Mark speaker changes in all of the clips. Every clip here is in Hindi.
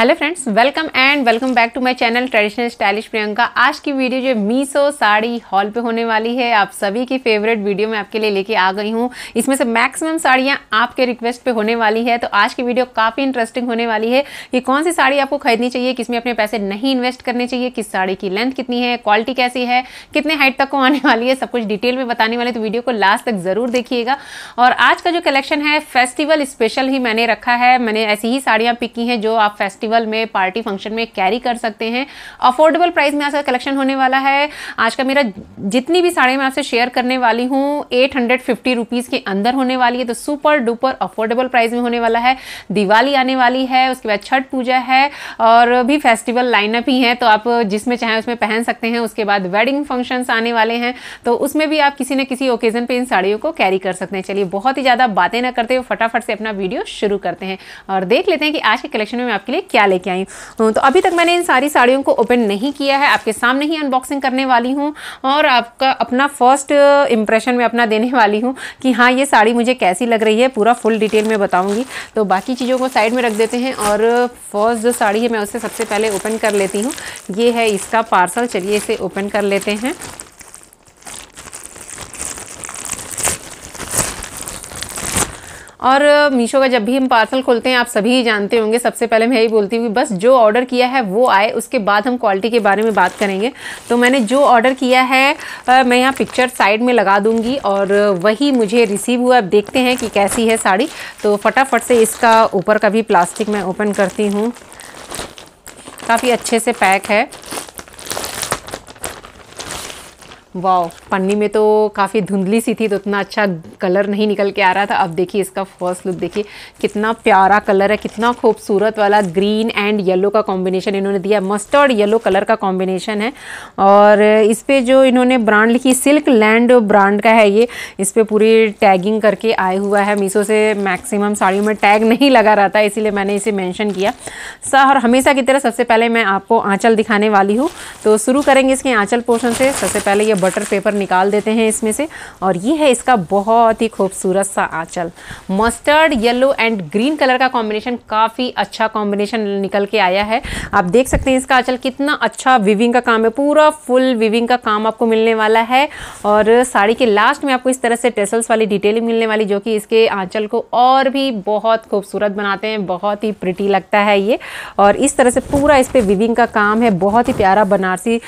Speaker 1: hello friends welcome and welcome back to my channel traditional stylish Priyanka आज की वीडियो जो मीसो साड़ी हॉल पे होने वाली है आप सभी की फेवरेट वीडियो मैं आपके लिए लेके आ गई हूँ इसमें से मैक्सिमम साड़ियाँ आपके रिक्वेस्ट पे होने वाली है तो आज की वीडियो काफ़ी इंटरेस्टिंग होने वाली है कि कौन सी साड़ी आपको खरीदनी चाहिए किसमें अपने पैसे नहीं इन्वेस्ट करने चाहिए किस साड़ी की लेंथ कितनी है क्वालिटी कैसी है कितने हाइट तक को आने वाली है सब कुछ डिटेल में बताने वाले तो वीडियो को लास्ट तक ज़रूर देखिएगा और आज का जो कलेक्शन है फेस्टिवल स्पेशल ही मैंने रखा है मैंने ऐसी ही साड़ियाँ पिक की हैं जो आप फेस्टिवल फेस्टिवल में पार्टी फंक्शन में कैरी कर सकते हैं अफोर्डेबल प्राइस में आज का कलेक्शन होने वाला है आज का मेरा जितनी भी साड़ी मैं आपसे शेयर करने वाली हूँ एट हंड्रेड फिफ्टी रुपीज़ के अंदर होने वाली है तो सुपर डुपर अफोर्डेबल प्राइस में होने वाला है दिवाली आने वाली है उसके बाद छठ पूजा है और भी फेस्टिवल लाइनअप ही है तो आप जिसमें चाहें उसमें पहन सकते हैं उसके बाद वेडिंग फंक्शन आने वाले हैं तो उसमें भी आप किसी न किसी ओकेजन पे इन साड़ियों को कैरी कर सकते हैं चलिए बहुत ही ज़्यादा बातें ना करते हुए फटाफट से अपना वीडियो शुरू करते हैं और देख लेते हैं कि आज के कलेक्शन में मैं आपके लिए क्या क्या लेके आई हूँ तो अभी तक मैंने इन सारी साड़ियों को ओपन नहीं किया है आपके सामने ही अनबॉक्सिंग करने वाली हूँ और आपका अपना फर्स्ट इम्प्रेशन मैं अपना देने वाली हूँ कि हाँ ये साड़ी मुझे कैसी लग रही है पूरा फुल डिटेल में बताऊँगी तो बाकी चीज़ों को साइड में रख देते हैं और फर्स्ट uh, जो साड़ी है मैं उसे सबसे पहले ओपन कर लेती हूँ ये है इसका पार्सल चलिए इसे ओपन कर लेते हैं और मीशो का जब भी हम पार्सल खोलते हैं आप सभी जानते होंगे सबसे पहले मैं यही बोलती हूँ बस जो ऑर्डर किया है वो आए उसके बाद हम क्वालिटी के बारे में बात करेंगे तो मैंने जो ऑर्डर किया है मैं यहाँ पिक्चर साइड में लगा दूँगी और वही मुझे रिसीव हुआ अब देखते हैं कि कैसी है साड़ी तो फटाफट से इसका ऊपर का भी प्लास्टिक मैं ओपन करती हूँ काफ़ी अच्छे से पैक है वाह पन्नी में तो काफ़ी धुंधली सी थी तो उतना अच्छा कलर नहीं निकल के आ रहा था अब देखिए इसका फर्स्ट लुक देखिए कितना प्यारा कलर है कितना खूबसूरत वाला ग्रीन एंड येलो का कॉम्बिनेशन इन्होंने दिया मस्टर्ड येलो कलर का कॉम्बिनेशन है और इस पर जो इन्होंने ब्रांड लिखी सिल्क लैंड ब्रांड का है ये इस पर पूरी टैगिंग करके आया हुआ है मीशो से मैक्सिमम साड़ियों में टैग नहीं लगा रहा था इसीलिए मैंने इसे मैंशन किया सा और हमेशा की तरह सबसे पहले मैं आपको आँचल दिखाने वाली हूँ तो शुरू करेंगे इसके आँचल पोर्सन से सबसे पहले ये बटर पेपर निकाल देते हैं इसमें से और ये है इसका बहुत ही खूबसूरत सा आंचल mustard yellow and green colour का कॉम्बिनेशन काफ़ी अच्छा कॉम्बिनेशन निकल के आया है आप देख सकते हैं इसका आंचल कितना अच्छा विविंग का काम है पूरा फुल विविंग का काम आपको मिलने वाला है और साड़ी के लास्ट में आपको इस तरह से टेसल्स वाली डिटेलिंग मिलने वाली जो कि इसके आंचल को और भी बहुत खूबसूरत बनाते हैं बहुत ही प्रिटी लगता है ये और इस तरह से पूरा इस पर विविंग का काम है बहुत ही प्यारा बनारसी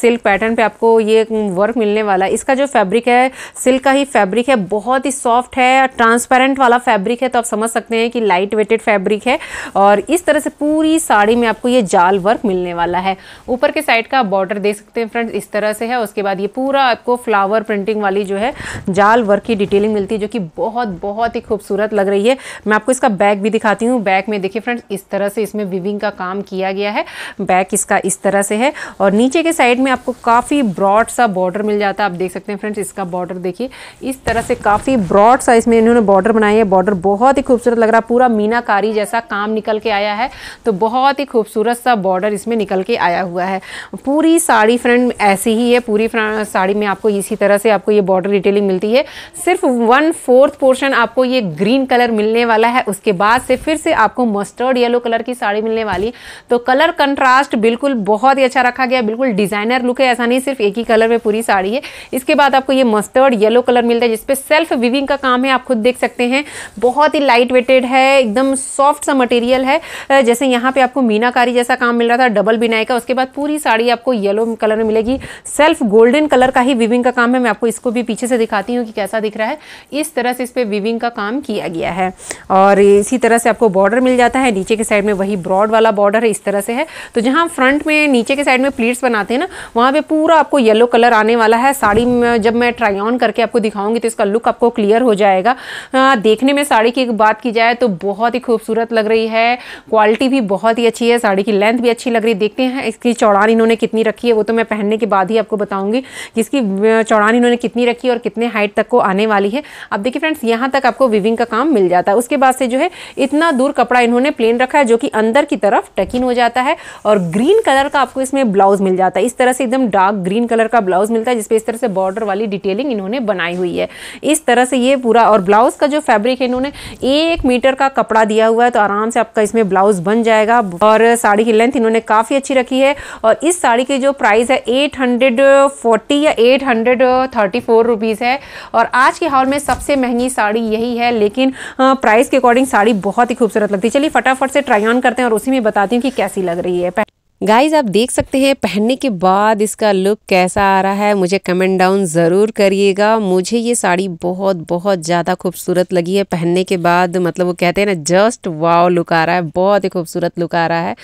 Speaker 1: सिल्क पैटर्न पे आपको ये वर्क मिलने वाला है इसका जो फैब्रिक है सिल्क का ही फैब्रिक है बहुत ही सॉफ्ट है ट्रांसपेरेंट वाला फैब्रिक है तो आप समझ सकते हैं कि लाइट वेटेड फैब्रिक है और इस तरह से पूरी साड़ी में आपको ये जाल वर्क मिलने वाला है ऊपर के साइड का बॉर्डर देख सकते हैं फ्रेंड्स इस तरह से है उसके बाद ये पूरा आपको फ्लावर प्रिंटिंग वाली जो है जाल वर्क की डिटेलिंग मिलती है जो कि बहुत बहुत ही खूबसूरत लग रही है मैं आपको इसका बैक भी दिखाती हूँ बैक में देखिए फ्रेंड्स इस तरह से इसमें विविंग का काम किया गया है बैक इसका इस तरह से है और नीचे के साइड में आपको काफ़ी ब्रॉड सा बॉर्डर मिल जाता है आप देख सकते हैं फ्रेंड्स इसका बॉर्डर देखिए इस तरह से काफ़ी ब्रॉड साइज़ में इन्होंने बॉर्डर बनाई है बॉर्डर बहुत ही खूबसूरत लग रहा है पूरा मीनाकारी जैसा काम निकल के आया है तो बहुत ही खूबसूरत सा बॉर्डर इसमें निकल के आया हुआ है पूरी साड़ी फ्रेंड ऐसी ही है पूरी साड़ी में आपको इसी तरह से आपको ये बॉर्डर डिटेलिंग मिलती है सिर्फ वन फोर्थ पोर्शन आपको ये ग्रीन कलर मिलने वाला है उसके बाद से फिर से आपको मस्टर्ड येलो कलर की साड़ी मिलने वाली तो कलर कंट्रास्ट बिल्कुल बहुत ही अच्छा रखा गया बिल्कुल डिज़ाइनर लुक है ऐसा नहीं सिर्फ एक ही कलर में पूरी पूरी साड़ी है इसके बाद आपको ये मस्टर्ड येलो कलर मिलता है जिसपे सेल्फ विविंग का काम है आप खुद देख सकते हैं बहुत ही लाइट वेटेड है एकदम सॉफ्ट सा मटेरियल है जैसे यहाँ पे आपको मीनाकारी जैसा काम मिल रहा था डबल बिनाई का उसके बाद पूरी साड़ी आपको येलो कलर में मिलेगी सेल्फ गोल्डन कलर का ही विविंग का काम है मैं आपको इसको भी पीछे से दिखाती हूँ कि कैसा दिख रहा है इस तरह से इस पर विविंग का काम किया गया है और इसी तरह से आपको बॉर्डर मिल जाता है नीचे के साइड में वही ब्रॉड वाला बॉर्डर है इस तरह से है तो जहाँ फ्रंट में नीचे के साइड में प्लीट्स बनाते हैं ना वहाँ पे पूरा आपको येलो कलर आने वाला है साड़ी जब मैं ट्राई ऑन करके आपको दिखाऊंगी तो इसका लुक आपको क्लियर हो जाएगा आ, देखने में साड़ी की बात की जाए तो बहुत ही खूबसूरत लग रही है क्वालिटी भी बहुत ही अच्छी है साड़ी की लेंथ भी अच्छी लग रही है देखते हैं इसकी चौड़ान इन्होंने कितनी रखी है वो तो मैं पहनने के बाद ही आपको बताऊंगी इसकी चौड़ान इन्होंने कितनी रखी है और कितने हाइट तक को आने वाली है अब देखिए फ्रेंड्स यहाँ तक आपको विविंग का काम मिल जाता है उसके बाद से जो है इतना दूर कपड़ा इन्होंने प्लेन रखा है जो कि अंदर की तरफ टकिन हो जाता है और ग्रीन कलर का आपको इसमें ब्लाउज मिल जाता है इस तरह से एकदम डार्क ग्रीन कलर का ब्लाउज मिलता है जिसपे इस तरह से बॉर्डर वाली डिटेलिंग इन्होंने बनाई हुई है इस तरह से ये पूरा और ब्लाउज़ का जो फैब्रिक है इन्होंने एक मीटर का कपड़ा दिया हुआ है तो आराम से आपका इसमें ब्लाउज बन जाएगा और साड़ी की लेंथ इन्होंने काफ़ी अच्छी रखी है और इस साड़ी की जो प्राइस है एट या एट हंड्रेड है और आज के हॉल में सबसे महंगी साड़ी यही है लेकिन प्राइस के अकॉर्डिंग साड़ी बहुत ही खूबसूरत लगती है चलिए फटाफट से ट्राई ऑन करते हैं और उसी में बताती हूँ कि कैसी लग रही है गाइज आप देख सकते हैं पहनने के बाद इसका लुक कैसा आ रहा है मुझे कमेंट डाउन ज़रूर करिएगा मुझे ये साड़ी बहुत बहुत ज़्यादा खूबसूरत लगी है पहनने के बाद मतलब वो कहते हैं ना जस्ट वाव लुक आ रहा है बहुत ही खूबसूरत लुक आ रहा है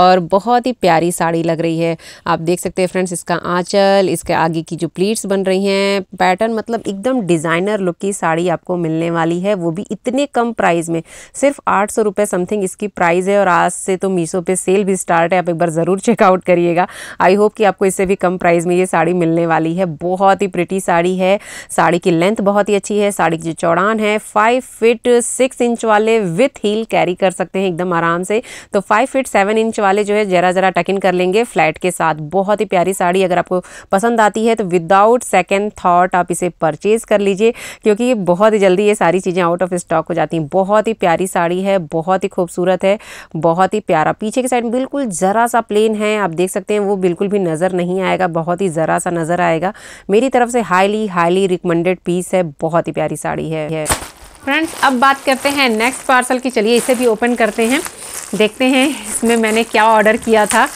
Speaker 1: और बहुत ही प्यारी साड़ी लग रही है आप देख सकते हैं फ्रेंड्स इसका आँचल इसके आगे की जो प्लीट्स बन रही हैं पैटर्न मतलब एकदम डिज़ाइनर लुक की साड़ी आपको मिलने वाली है वो भी इतने कम प्राइस में सिर्फ आठ सौ समथिंग इसकी प्राइस है और आज से तो मीशो पर सेल भी स्टार्ट है आप एक बार ज़रूर ज़रूर चेकआउट करिएगा आई होप कि आपको इससे भी कम प्राइस में ये साड़ी मिलने वाली है बहुत ही प्रिटी साड़ी है साड़ी की लेंथ बहुत ही अच्छी है साड़ी की जो चौड़ान है फाइव फिट सिक्स इंच वाले विथ हील कैरी कर सकते हैं एकदम आराम से तो फाइव फिट सेवन इंच वाले जो है ज़रा ज़रा टकिन कर लेंगे फ्लैट के साथ बहुत ही प्यारी साड़ी अगर आपको पसंद आती है तो विदाउट सेकेंड थाट आप इसे परचेज़ कर लीजिए क्योंकि बहुत ही जल्दी ये सारी चीज़ें आउट ऑफ स्टॉक हो जाती हैं बहुत ही प्यारी साड़ी है बहुत ही खूबसूरत है बहुत ही प्यारा पीछे की साइड बिल्कुल ज़रा सा प्लेन है आप देख सकते हैं वो बिल्कुल भी नज़र नहीं आएगा बहुत ही ज़रा सा नज़र आएगा मेरी तरफ से हाईली हाईली रिकमेंडेड पीस है बहुत ही प्यारी साड़ी है फ्रेंड्स अब बात करते हैं नेक्स्ट पार्सल की चलिए इसे भी ओपन करते हैं देखते हैं इसमें मैंने क्या ऑर्डर किया था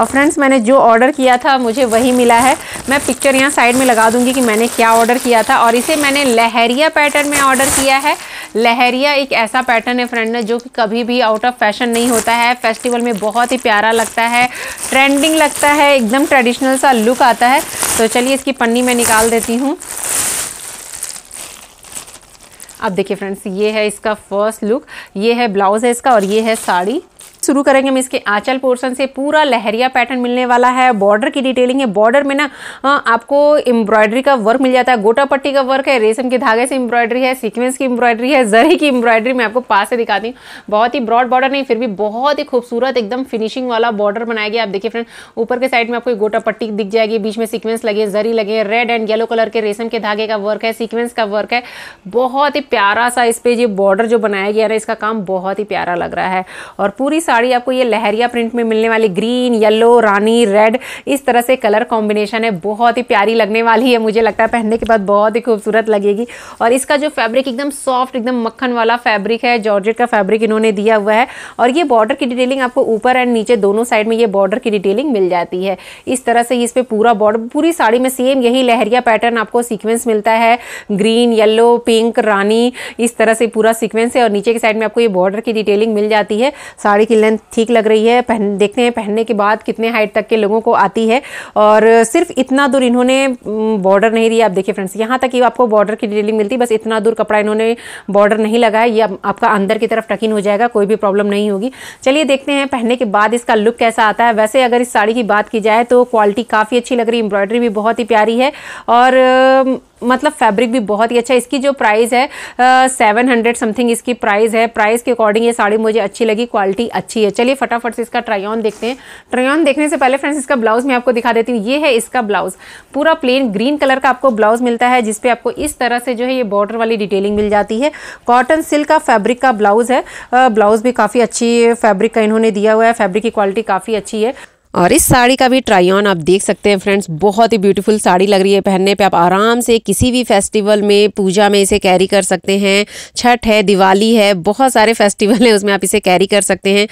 Speaker 1: और फ्रेंड्स मैंने जो ऑर्डर किया था मुझे वही मिला है मैं पिक्चर यहाँ साइड में लगा दूंगी कि मैंने क्या ऑर्डर किया था और इसे मैंने लहरिया पैटर्न में ऑर्डर किया है लहरिया एक ऐसा पैटर्न है फ्रेंड जो कि कभी भी आउट ऑफ फैशन नहीं होता है फेस्टिवल में बहुत ही प्यारा लगता है ट्रेंडिंग लगता है एकदम ट्रेडिशनल सा लुक आता है तो चलिए इसकी पन्नी मैं निकाल देती हूँ अब देखिए फ्रेंड्स ये है इसका फर्स्ट लुक ये है ब्लाउज़ है इसका और ये है साड़ी शुरू करेंगे हम इसके आंचल पोर्शन से पूरा लहरिया पैटर्न मिलने वाला है बॉर्डर की डिटेलिंग है बॉर्डर में ना हाँ, आपको एम्ब्रॉयडरी का वर्क मिल जाता है गोटा पट्टी का वर्क है रेशम के धागे से एम्ब्रॉयडरी है सीक्वेंस की एम्ब्रॉयडरी है जरी की एम्ब्रॉयडरी मैं आपको पास से दिखाती हूँ बहुत ही ब्रॉड बॉर्डर नहीं फिर भी बहुत ही खूबसूरत एकदम फिनिशिंग वाला बॉर्डर बनाया गया आप देखिए फ्रेंड ऊपर के साइड में आपको गोटा पट्टी दिख जाएगी बीच में सिक्वेंस लगे जरी लगे रेड एंड येलो कलर के रेशम के धागे का वर्क है सिक्वेंस का वर्क है बहुत ही प्यारा सा इस पर ये बॉर्डर जो बनाया गया है इसका काम बहुत ही प्यारा लग रहा है और पूरी साड़ी आपको ये लहरिया प्रिंट में मिलने वाली ग्रीन येलो रानी रेड इस तरह से कलर कॉम्बिनेशन है बहुत ही प्यारी लगने वाली है मुझे लगता है पहनने के बाद बहुत ही खूबसूरत लगेगी और इसका जो फैब्रिक एकदम सॉफ्ट एकदम मक्खन वाला फैब्रिक है जॉर्जेट का फैब्रिक इन्होंने दिया हुआ है और ये बॉर्डर की डिटेलिंग आपको ऊपर एंड नीचे दोनों साइड में ये बॉर्डर की डिटेलिंग मिल जाती है इस तरह से इस पर पूरा बॉर्डर पूरी साड़ी में सेम यही लहरिया पैटर्न आपको सीक्वेंस मिलता है ग्रीन येलो पिंक रानी इस तरह से पूरा सीक्वेंस है और नीचे की साइड में आपको ये बॉर्डर की डिटेलिंग मिल जाती है साड़ी की लेंथ ठीक लग रही है पहन देखते हैं पहनने के बाद कितने हाइट तक के लोगों को आती है और सिर्फ इतना दूर इन्होंने बॉर्डर नहीं दिया आप देखिए फ्रेंड्स यहाँ तक कि आपको बॉर्डर की डिटेलिंग मिलती बस इतना दूर कपड़ा इन्होंने बॉर्डर नहीं लगाया ये आपका अंदर की तरफ टकिन हो जाएगा कोई भी प्रॉब्लम नहीं होगी चलिए देखते हैं पहनने के बाद इसका लुक कैसा आता है वैसे अगर इस साड़ी की बात की जाए तो क्वालिटी काफ़ी अच्छी लग रही है एम्ब्रॉयडरी भी बहुत ही प्यारी है और मतलब फैब्रिक भी बहुत ही अच्छा इसकी जो प्राइस है सेवन हंड्रेड समथिंग इसकी प्राइस है प्राइस के अकॉर्डिंग ये साड़ी मुझे अच्छी लगी क्वालिटी अच्छी है चलिए फटाफट से इसका ट्रायन देखते हैं ट्रायन देखने से पहले फ्रेंड्स इसका ब्लाउज मैं आपको दिखा देती हूँ ये है इसका ब्लाउज पूरा प्लेन ग्रीन कलर का आपको ब्लाउज मिलता है जिसपे आपको इस तरह से जो है ये बॉर्डर वाली डिटेलिंग मिल जाती है कॉटन सिल्क का फैब्रिक का ब्लाउज है ब्लाउज भी काफ़ी अच्छी फैब्रिक का इन्होंने दिया हुआ है फैब्रिक की क्वालिटी काफ़ी अच्छी है और इस साड़ी का भी ट्राई ऑन आप देख सकते हैं फ्रेंड्स बहुत ही ब्यूटीफुल साड़ी लग रही है पहनने पे आप आराम से किसी भी फेस्टिवल में पूजा में इसे कैरी कर सकते हैं छठ है दिवाली है बहुत सारे फेस्टिवल हैं उसमें आप इसे कैरी कर सकते हैं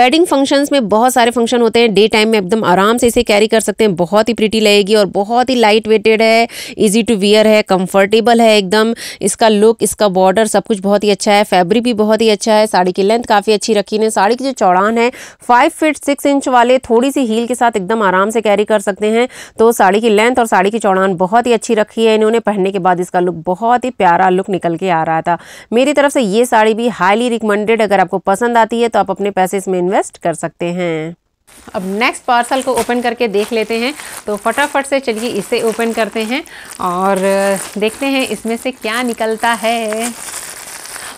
Speaker 1: वेडिंग फंक्शंस में बहुत सारे फंक्शन होते हैं डे टाइम में एकदम आराम से इसे कैरी कर सकते हैं बहुत ही प्रिटी लगेगी और बहुत ही लाइट वेटेड है ईजी टू वियर है कम्फर्टेबल है एकदम इसका लुक इसका बॉर्डर सब कुछ बहुत ही अच्छा है फैब्रिक भी बहुत ही अच्छा है साड़ी की लेंथ काफ़ी अच्छी रखी है साड़ी की जो चौड़ान है फाइव फिट सिक्स इंच वाले थोड़ी सी सी हील के साथ एकदम आराम से कैरी कर सकते हैं तो साड़ी की लेंथ और साड़ी की चौड़ान बहुत ही अच्छी रखी है इन्होंने पहनने के बाद इसका लुक बहुत ही प्यारा लुक निकल के आ रहा था मेरी तरफ से ये साड़ी भी हाईली रिकमेंडेड अगर आपको पसंद आती है तो आप अपने पैसे इसमें इन्वेस्ट कर सकते हैं अब नेक्स्ट पार्सल को ओपन करके देख लेते हैं तो फटाफट से चलिए इसे ओपन करते हैं और देखते हैं इसमें से क्या निकलता है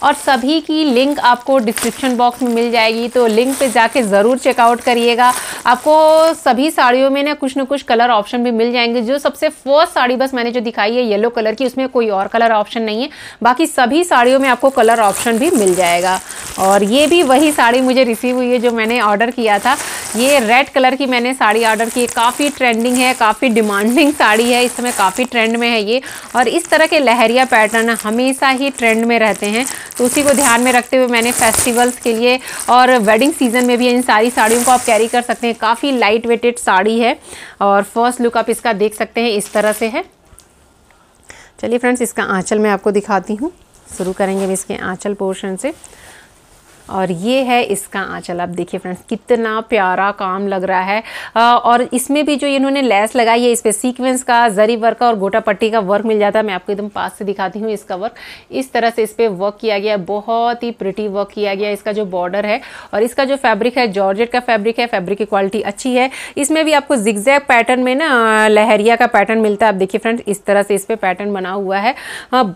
Speaker 1: और सभी की लिंक आपको डिस्क्रिप्शन बॉक्स में मिल जाएगी तो लिंक पे जाके ज़रूर चेकआउट करिएगा आपको सभी साड़ियों में ना कुछ ना कुछ कलर ऑप्शन भी मिल जाएंगे जो सबसे फर्स्ट साड़ी बस मैंने जो दिखाई है येलो कलर की उसमें कोई और कलर ऑप्शन नहीं है बाकी सभी साड़ियों में आपको कलर ऑप्शन भी मिल जाएगा और ये भी वही साड़ी मुझे रिसीव हुई है जो मैंने ऑर्डर किया था ये रेड कलर की मैंने साड़ी ऑर्डर की काफ़ी ट्रेंडिंग है काफ़ी डिमांडिंग साड़ी है इस समय काफ़ी ट्रेंड में है ये और इस तरह के लहरिया पैटर्न हमेशा ही ट्रेंड में रहते हैं तो उसी को ध्यान में रखते हुए मैंने फेस्टिवल्स के लिए और वेडिंग सीजन में भी इन सारी साड़ियों को आप कैरी कर सकते हैं काफ़ी लाइट वेटेड साड़ी है और फर्स्ट लुक आप इसका देख सकते हैं इस तरह से है चलिए फ्रेंड्स इसका आँचल मैं आपको दिखाती हूँ शुरू करेंगे हम इसके आँचल पोर्शन से और ये है इसका आंचल आप देखिए फ्रेंड्स कितना प्यारा काम लग रहा है आ, और इसमें भी जो इन्होंने लैस लगाई है इस पर सीक्वेंस का जरी वर्क का और गोटा पट्टी का वर्क मिल जाता है मैं आपको एकदम पास से दिखाती हूँ इसका वर्क इस तरह से इस पर वर्क किया गया बहुत ही प्रिटी वर्क किया गया इसका जो बॉर्डर है और इसका जो फैब्रिक है जॉर्जेट का फैब्रिक है फैब्रिक की क्वालिटी अच्छी है इसमें भी आपको जिगजैग पैटर्न में ना लहरिया का पैटर्न मिलता है आप देखिए फ्रेंड्स इस तरह से इस पर पैटर्न बना हुआ है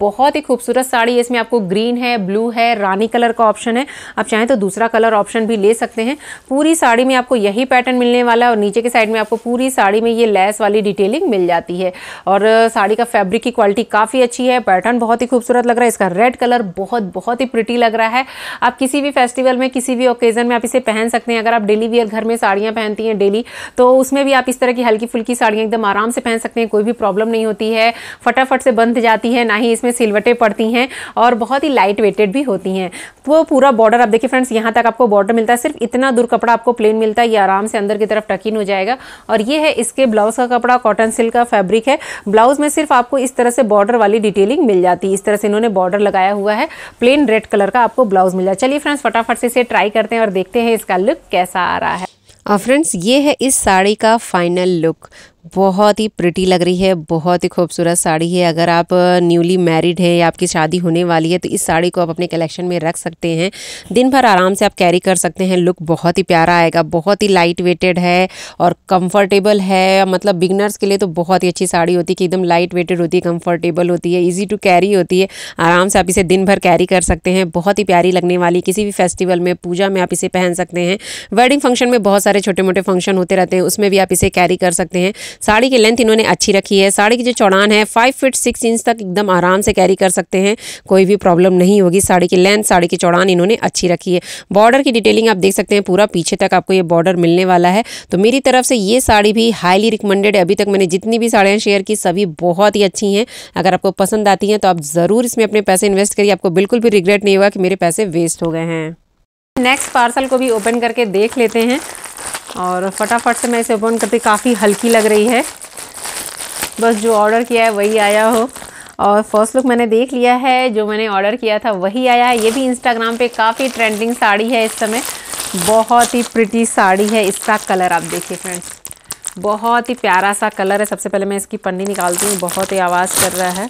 Speaker 1: बहुत ही खूबसूरत साड़ी है इसमें आपको ग्रीन है ब्लू है रानी कलर का ऑप्शन है आप चाहें तो दूसरा कलर ऑप्शन भी ले सकते हैं पूरी साड़ी में आपको यही पैटर्न मिलने वाला है और नीचे के साइड में आपको पूरी साड़ी में ये लेस वाली डिटेलिंग मिल जाती है और साड़ी का फैब्रिक की क्वालिटी काफ़ी अच्छी है पैटर्न बहुत ही खूबसूरत लग रहा है इसका रेड कलर बहुत बहुत ही प्रिटी लग रहा है आप किसी भी फेस्टिवल में किसी भी ओकेज़न में आप इसे पहन सकते हैं अगर आप डेली वियर घर में साड़ियाँ पहनती हैं डेली तो उसमें भी आप इस तरह की हल्की फुल्की साड़ियाँ एकदम आराम से पहन सकते हैं कोई भी प्रॉब्लम नहीं होती है फटाफट से बंध जाती है ना ही इसमें सिलवटें पड़ती हैं और बहुत ही लाइट वेटेड भी होती हैं तो पूरा बॉर्डर आप देखिए फ्रेंड्स यहाँ तक आपको बॉर्डर मिलता है सिर्फ इतना दूर कपड़ा आपको प्लेन मिलता है ये आराम से अंदर की तरफ टकिन हो जाएगा और ये है इसके ब्लाउज का कपड़ा कॉटन सिल्क का फैब्रिक है ब्लाउज में सिर्फ आपको इस तरह से बॉर्डर वाली डिटेलिंग मिल जाती है इस तरह से इन्होंने बॉर्डर लगाया हुआ है प्लेन रेड कलर का आपको ब्लाउज मिल जाए चलिए फ्रेंड्स फटाफट से इसे ट्राई करते हैं और देखते हैं इसका लुक कैसा आ रहा है और फ्रेंड्स ये है इस साड़ी का फाइनल लुक बहुत ही प्रिटी लग रही है बहुत ही खूबसूरत साड़ी है अगर आप न्यूली मैरिड हैं या आपकी शादी होने वाली है तो इस साड़ी को आप अपने कलेक्शन में रख सकते हैं दिन भर आराम से आप कैरी कर सकते हैं लुक बहुत ही प्यारा आएगा बहुत ही लाइट वेटेड है और कंफर्टेबल है मतलब बिगनर्स के लिए तो बहुत ही अच्छी साड़ी होती है कि एकदम लाइट वेटेड होती है कम्फर्टेबल होती है ईजी टू कैरी होती है आराम से आप इसे दिन भर कैरी कर सकते हैं बहुत ही प्यारी लगने वाली किसी भी फेस्टिवल में पूजा में आप इसे पहन सकते हैं वेडिंग फंक्शन में बहुत सारे छोटे मोटे फंक्शन होते रहते हैं उसमें भी आप इसे कैरी कर सकते हैं साड़ी की लेंथ इन्होंने अच्छी रखी है साड़ी की जो चौड़ान है फाइव फिट सिक्स इंच तक एकदम आराम से कैरी कर सकते हैं कोई भी प्रॉब्लम नहीं होगी साड़ी की लेंथ साड़ी की चौड़ान इन्होंने अच्छी रखी है बॉर्डर की डिटेलिंग आप देख सकते हैं पूरा पीछे तक आपको ये बॉर्डर मिलने वाला है तो मेरी तरफ से ये साड़ी भी हाईली रिकमेंडेड है अभी तक मैंने जितनी भी साड़ियाँ शेयर की सभी बहुत ही अच्छी हैं अगर आपको पसंद आती हैं तो आप ज़रूर इसमें अपने पैसे इन्वेस्ट करिए आपको बिल्कुल भी रिग्रेट नहीं होगा कि मेरे पैसे वेस्ट हो गए हैं नेक्स्ट पार्सल को भी ओपन करके देख लेते हैं और फटाफट से मैं इसे ओपन करती काफ़ी हल्की लग रही है बस जो ऑर्डर किया है वही आया हो और फर्स्ट लुक मैंने देख लिया है जो मैंने ऑर्डर किया था वही आया है ये भी इंस्टाग्राम पे काफ़ी ट्रेंडिंग साड़ी है इस समय बहुत ही प्रिटी साड़ी है इसका कलर आप देखिए फ्रेंड्स बहुत ही प्यारा सा कलर है सबसे पहले मैं इसकी पन्नी निकालती हूँ बहुत ही आवाज़ कर रहा है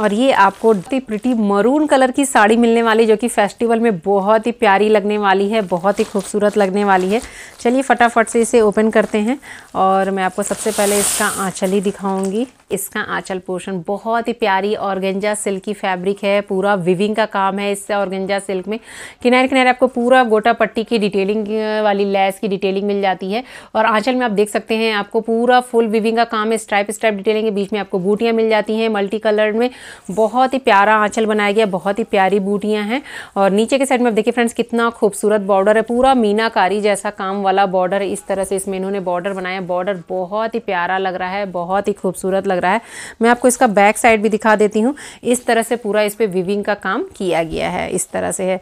Speaker 1: और ये आपको प्रिटी मरून कलर की साड़ी मिलने वाली जो कि फेस्टिवल में बहुत ही प्यारी लगने वाली है बहुत ही खूबसूरत लगने वाली है चलिए फटाफट से इसे ओपन करते हैं और मैं आपको सबसे पहले इसका आँचल ही दिखाऊंगी इसका आँचल पोर्शन बहुत ही प्यारी ऑर्गेंजा सिल्क की फैब्रिक है पूरा विविंग का काम है इससे ऑर्गेंजा सिल्क में किनारे किनारे आपको पूरा गोटा पट्टी की डिटेलिंग वाली लैस की डिटेलिंग मिल जाती है और आँचल में आप देख सकते हैं आपको पूरा फुल विविंग का काम है स्ट्राइप स्ट्राइप डिटेलिंग के बीच में आपको बूटियाँ मिल जाती हैं मल्टी कलर में बहुत ही प्यारा आँचल बनाया गया बहुत ही प्यारी बूटियाँ हैं और नीचे के साइड में आप देखिए फ्रेंड्स कितना खूबसूरत बॉर्डर है पूरा मीनाकारी जैसा काम वाला वाला बॉर्डर इस तरह से इसमें इन्होंने बॉर्डर बनाया बॉर्डर बहुत ही प्यारा लग रहा है बहुत ही खूबसूरत लग रहा है मैं आपको इसका बैक साइड भी दिखा देती हूँ इस तरह से पूरा इस पर विविंग का काम किया गया है इस तरह से है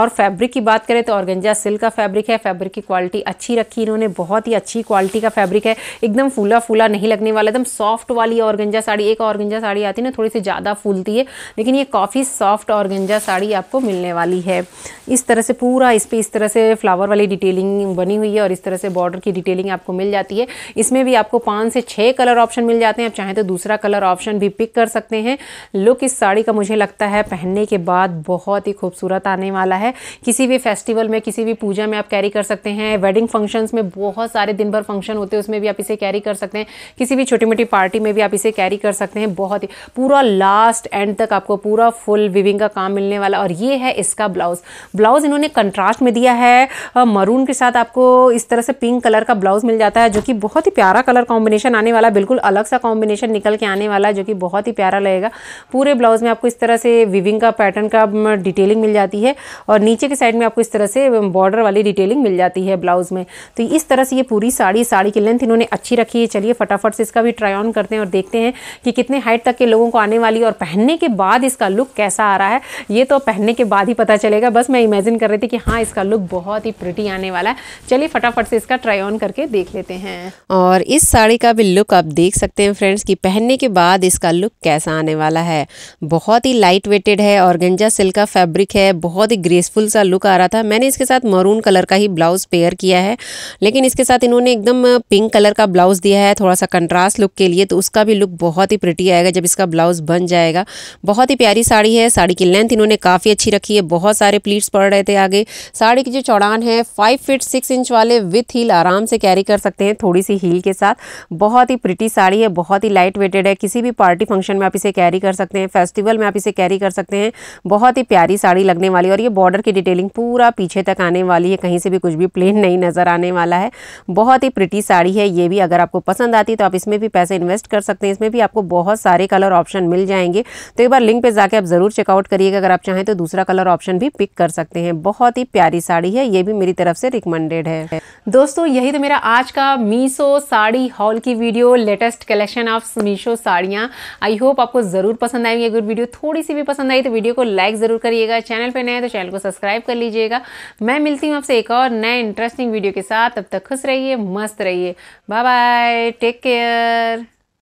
Speaker 1: और फैब्रिक की बात करें तो ऑर्गेंजा सिल्क का फैब्रिक है फैब्रिक की क्वालिटी अच्छी रखी इन्होंने बहुत ही अच्छी क्वालिटी का फैब्रिक है एकदम फूला फूला नहीं लगने वाला एकदम सॉफ्ट वाली ऑर्गेंजा साड़ी एक ऑर्गेंजा साड़ी आती है ना थोड़ी सी ज़्यादा फूलती है लेकिन ये काफ़ी सॉफ्ट ऑर्गेंजा साड़ी आपको मिलने वाली है इस तरह से पूरा इस पर इस तरह से फ्लावर वाली डिटेलिंग बनी हुई हुई है और इस तरह से बॉर्डर की डिटेलिंग आपको मिल जाती है इसमें भी आपको पाँच से छः कलर ऑप्शन मिल जाते हैं आप चाहें तो दूसरा कलर ऑप्शन भी पिक कर सकते हैं लुक इस साड़ी का मुझे लगता है पहनने के बाद बहुत ही खूबसूरत आने वाला है किसी भी फेस्टिवल में किसी भी पूजा में आप कैरी कर सकते हैं वेडिंग फंक्शंस में बहुत सारे दिन भर फंक्शन होते हैं उसमें भी आप इसे कैरी कर सकते हैं किसी भी छोटी मोटी पार्टी में भी आप इसे कैरी कर सकते हैं बहुत ही पूरा लास्ट एंड तक आपको पूरा फुल विविंग का काम मिलने वाला और ये है इसका ब्लाउज ब्लाउज इन्होंने कंट्रास्ट में दिया है मरून के साथ आपको इस तरह से पिंक कलर का ब्लाउज मिल जाता है जो कि बहुत ही प्यारा कलर कॉम्बिनेशन आने वाला बिल्कुल अलग सा कॉम्बिनेशन निकल के आने वाला है जो कि बहुत ही प्यारा लगेगा पूरे ब्लाउज में आपको इस तरह से विविंग का पैटर्न का डिटेलिंग मिल जाती है और नीचे के साइड में आपको इस तरह से बॉर्डर वाली डिटेलिंग मिल जाती है ब्लाउज में तो इस तरह से ये पूरी साड़ी साड़ी की लेंथ इन्होंने अच्छी रखी है चलिए फटाफट से इसका भी ट्राई ऑन करते हैं और देखते हैं कि कितने हाइट तक के लोगों को आने वाली है और पहनने के बाद इसका लुक कैसा आ रहा है ये तो पहनने के बाद ही पता चलेगा बस मैं इमेजिन कर रही थी कि हाँ इसका लुक बहुत ही प्रिटी आने वाला है चलिए चलिए फटाफट से इसका ट्राई ऑन करके देख लेते हैं और इस साड़ी का भी लुक आप देख सकते हैं फ्रेंड्स कि पहनने के बाद इसका लुक कैसा आने वाला है बहुत ही लाइट वेटेड है और गंजा सिल्क का फैब्रिक है बहुत ही ग्रेसफुल सा लुक आ रहा था मैंने इसके साथ मरून कलर का ही ब्लाउज पेयर किया है लेकिन इसके साथ इन्होंने एकदम पिंक कलर का ब्लाउज दिया है थोड़ा सा कंट्रास्ट लुक के लिए तो उसका भी लुक बहुत ही प्रिटी आएगा जब इसका ब्लाउज बन जाएगा बहुत ही प्यारी साड़ी है साड़ी की लेंथ इन्होंने काफ़ी अच्छी रखी है बहुत सारे प्लीट्स पड़ रहे थे आगे साड़ी की जो चौड़ान है फाइव फिट सिक्स इंच वाले विथ हील आराम से कैरी कर सकते हैं थोड़ी सी हील के साथ बहुत ही प्रिटी साड़ी है बहुत ही लाइट वेटेड है किसी भी पार्टी फंक्शन में आप इसे कैरी कर सकते हैं फेस्टिवल में आप इसे कैरी कर सकते हैं बहुत ही प्यारी साड़ी लगने वाली और ये बॉर्डर की डिटेलिंग पूरा पीछे तक आने वाली है कहीं से भी कुछ भी प्लेन नहीं नज़र आने वाला है बहुत ही प्रिटी साड़ी है ये भी अगर आपको पसंद आती है तो आप इसमें भी पैसे इन्वेस्ट कर सकते हैं इसमें भी आपको बहुत सारे कलर ऑप्शन मिल जाएंगे तो एक बार लिंक पर जाकर आप ज़रूर चेकआउट करिएगा अगर आप चाहें तो दूसरा कलर ऑप्शन भी पिक कर सकते हैं बहुत ही प्यारी साड़ी है ये भी मेरी तरफ से रिकमेंडेड है है दोस्तों यही तो मेरा आज का मीशो साड़ी हॉल की video latest collection of Meesho साड़ियाँ आई होप आपको ज़रूर पसंद आएंगे अगर वीडियो थोड़ी सी भी पसंद आई तो वीडियो को लाइक ज़रूर करिएगा चैनल पर नए हैं तो चैनल को सब्सक्राइब कर लीजिएगा मैं मिलती हूँ आपसे एक और नए इंटरेस्टिंग वीडियो के साथ तब तक खुश रहिए मस्त रहिए बाय बाय टेक केयर